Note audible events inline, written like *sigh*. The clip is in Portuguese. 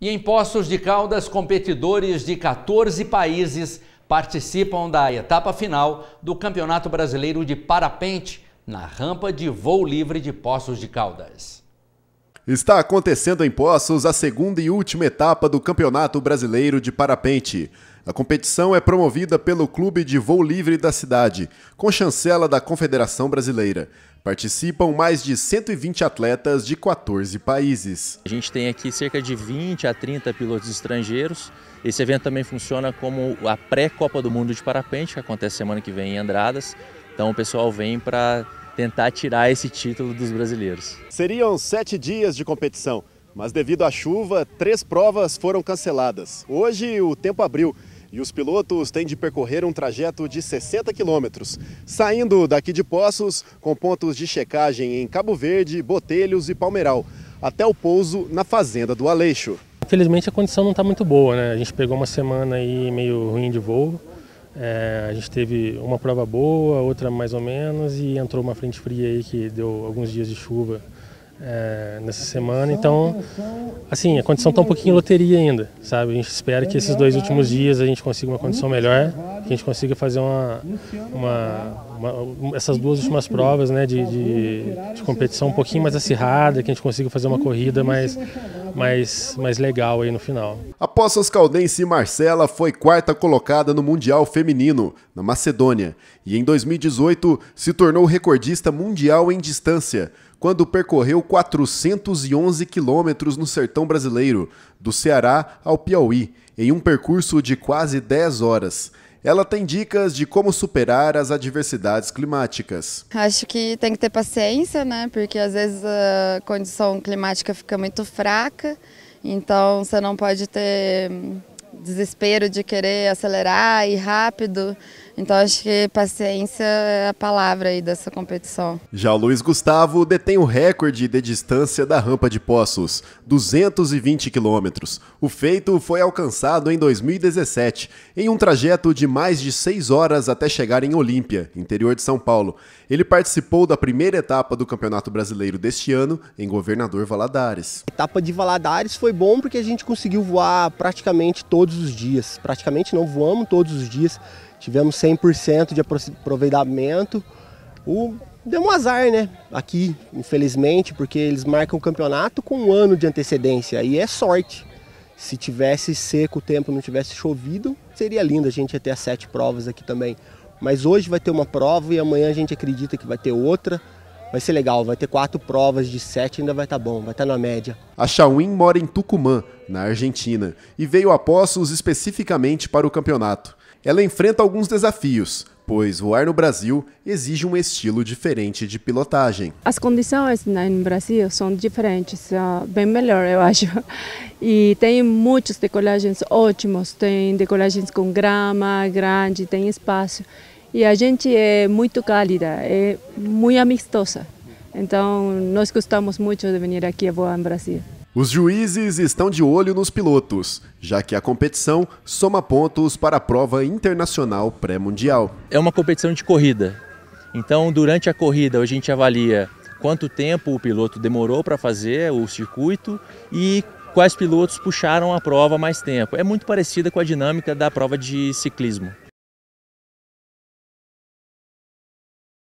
E em Poços de Caldas, competidores de 14 países participam da etapa final do Campeonato Brasileiro de Parapente na rampa de voo livre de Poços de Caldas. Está acontecendo em Poços a segunda e última etapa do Campeonato Brasileiro de Parapente. A competição é promovida pelo Clube de Voo Livre da cidade, com chancela da Confederação Brasileira. Participam mais de 120 atletas de 14 países. A gente tem aqui cerca de 20 a 30 pilotos estrangeiros. Esse evento também funciona como a pré-Copa do Mundo de Parapente, que acontece semana que vem em Andradas. Então o pessoal vem para tentar tirar esse título dos brasileiros. Seriam sete dias de competição, mas devido à chuva, três provas foram canceladas. Hoje o tempo abriu e os pilotos têm de percorrer um trajeto de 60 quilômetros, saindo daqui de Poços com pontos de checagem em Cabo Verde, Botelhos e Palmeiral, até o pouso na Fazenda do Aleixo. Infelizmente a condição não está muito boa, né? A gente pegou uma semana aí meio ruim de voo. É, a gente teve uma prova boa, outra mais ou menos, e entrou uma frente fria aí que deu alguns dias de chuva é, nessa semana. Então assim, a condição está um pouquinho loteria ainda, sabe? A gente espera que esses dois últimos dias a gente consiga uma condição melhor, que a gente consiga fazer uma, uma, uma essas duas últimas provas, né, de, de, de, competição um pouquinho mais acirrada, que a gente consiga fazer uma corrida mais, mais, mais legal aí no final. A os Caldense Marcela foi quarta colocada no Mundial Feminino, na Macedônia, e em 2018 se tornou recordista mundial em distância quando percorreu 411 quilômetros no sertão brasileiro, do Ceará ao Piauí, em um percurso de quase 10 horas. Ela tem dicas de como superar as adversidades climáticas. Acho que tem que ter paciência, né? Porque às vezes a condição climática fica muito fraca, então você não pode ter hum, desespero de querer acelerar e rápido. Então acho que paciência é a palavra aí dessa competição. Já o Luiz Gustavo detém o recorde de distância da rampa de Poços, 220 quilômetros. O feito foi alcançado em 2017, em um trajeto de mais de 6 horas até chegar em Olímpia, interior de São Paulo. Ele participou da primeira etapa do Campeonato Brasileiro deste ano, em Governador Valadares. A etapa de Valadares foi bom porque a gente conseguiu voar praticamente todos os dias. Praticamente não voamos todos os dias Tivemos 100% de aproveitamento. O, deu um azar, né? Aqui, infelizmente, porque eles marcam o campeonato com um ano de antecedência. E é sorte. Se tivesse seco o tempo, não tivesse chovido, seria lindo a gente ia ter as sete provas aqui também. Mas hoje vai ter uma prova e amanhã a gente acredita que vai ter outra. Vai ser legal, vai ter quatro provas de sete, ainda vai estar tá bom, vai estar tá na média. A Chawin mora em Tucumã, na Argentina, e veio a Poços especificamente para o campeonato. Ela enfrenta alguns desafios, pois voar no Brasil exige um estilo diferente de pilotagem. As condições né, no Brasil são diferentes, bem melhor, eu *laughs* acho. E tem muitas decolagens ótimas, tem decolagens com grama grande, tem espaço. E a gente é muito cálida, é muito amistosa. Então, nós gostamos muito de vir aqui voar no Brasil. Os juízes estão de olho nos pilotos, já que a competição soma pontos para a prova internacional pré-mundial. É uma competição de corrida. Então, durante a corrida, a gente avalia quanto tempo o piloto demorou para fazer o circuito e quais pilotos puxaram a prova mais tempo. É muito parecida com a dinâmica da prova de ciclismo.